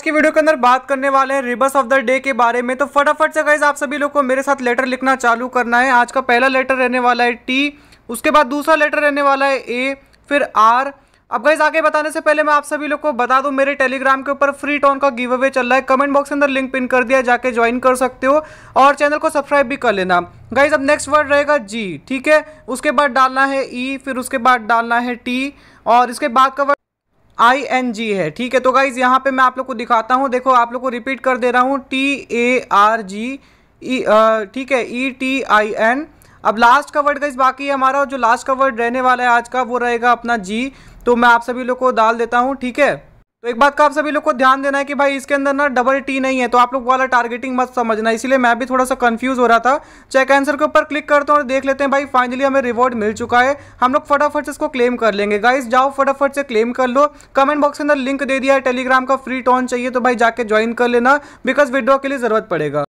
आज की वीडियो के अंदर बात करने वाले हैं रिबस ऑफ द डे के बारे में तो फटाफट से गाइज आप सभी लोग को मेरे साथ लेटर लिखना चालू करना है आज का पहला लेटर रहने वाला है टी उसके बाद दूसरा लेटर रहने वाला है ए फिर आर अब गाइज आगे बताने से पहले मैं आप सभी लोग को बता दूं मेरे टेलीग्राम के ऊपर फ्री टॉन का गिव अवे चल रहा है कमेंट बॉक्स के अंदर लिंक पिन कर दिया जाके ज्वाइन कर सकते हो और चैनल को सब्सक्राइब भी कर लेना गाइज अब नेक्स्ट वर्ड रहेगा जी ठीक है उसके बाद डालना है ई e, फिर उसके बाद डालना है टी और इसके बाद का आई एन जी है ठीक है तो गाइज यहाँ पे मैं आप लोग को दिखाता हूँ देखो आप लोग को रिपीट कर दे रहा हूँ T A R G E ठीक है ई टी आई एन अब लास्ट का वर्ड गाइज बाकी है हमारा जो लास्ट का वर्ड रहने वाला है आज का वो रहेगा अपना जी तो मैं आप सभी लोग को डाल देता हूँ ठीक है तो एक बात का आप सभी लोग को ध्यान देना है कि भाई इसके अंदर ना डबल टी नहीं है तो आप लोग वाला टारगेटिंग मत समझना इसलिए मैं भी थोड़ा सा कंफ्यूज हो रहा था चेक आंसर के ऊपर क्लिक करता हूँ और देख लेते हैं भाई फाइनली हमें रिवॉर्ड मिल चुका है हम लोग फटाफट से इसको क्लेम कर लेंगे गाइस जाओ फटाफट से क्लेम कर लो कमेंट बॉक्स के अंदर लिंक दे दिया है टेलीग्राम का फ्री टॉन चाहिए तो भाई जाके ज्वाइन कर लेना बिकॉज विड्रॉ के लिए जरूरत पड़ेगा